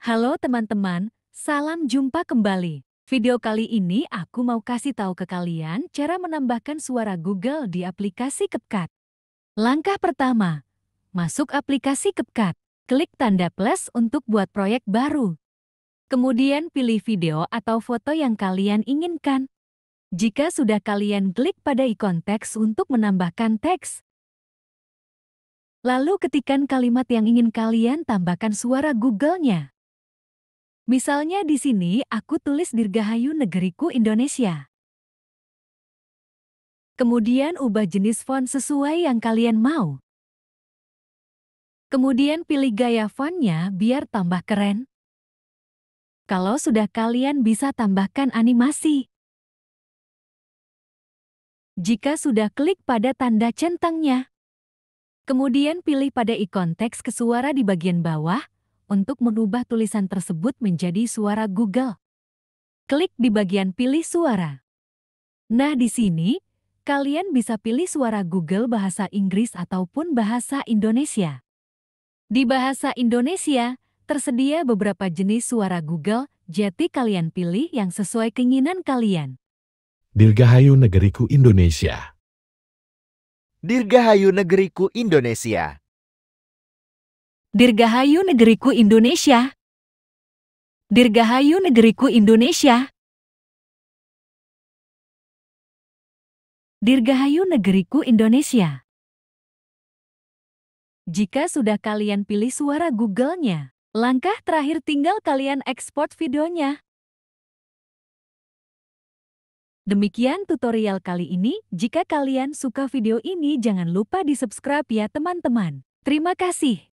Halo teman-teman, salam jumpa kembali. Video kali ini aku mau kasih tahu ke kalian cara menambahkan suara Google di aplikasi CapCut. Langkah pertama, masuk aplikasi CapCut. Klik tanda plus untuk buat proyek baru. Kemudian pilih video atau foto yang kalian inginkan. Jika sudah kalian klik pada ikon teks untuk menambahkan teks, lalu ketikkan kalimat yang ingin kalian tambahkan suara Google-nya. Misalnya di sini aku tulis Dirgahayu Negeriku Indonesia. Kemudian ubah jenis font sesuai yang kalian mau. Kemudian pilih gaya fontnya biar tambah keren. Kalau sudah kalian bisa tambahkan animasi. Jika sudah klik pada tanda centangnya. Kemudian pilih pada ikon teks ke suara di bagian bawah, untuk mengubah tulisan tersebut menjadi suara Google. Klik di bagian pilih suara. Nah di sini, kalian bisa pilih suara Google bahasa Inggris ataupun bahasa Indonesia. Di bahasa Indonesia, tersedia beberapa jenis suara Google, jadi kalian pilih yang sesuai keinginan kalian. Dirgahayu Negeriku Indonesia Dirgahayu Negeriku Indonesia Dirgahayu negeriku Indonesia. Dirgahayu negeriku Indonesia. Dirgahayu negeriku Indonesia. Jika sudah kalian pilih suara Google-nya, langkah terakhir tinggal kalian ekspor videonya. Demikian tutorial kali ini. Jika kalian suka video ini, jangan lupa di-subscribe ya teman-teman. Terima kasih.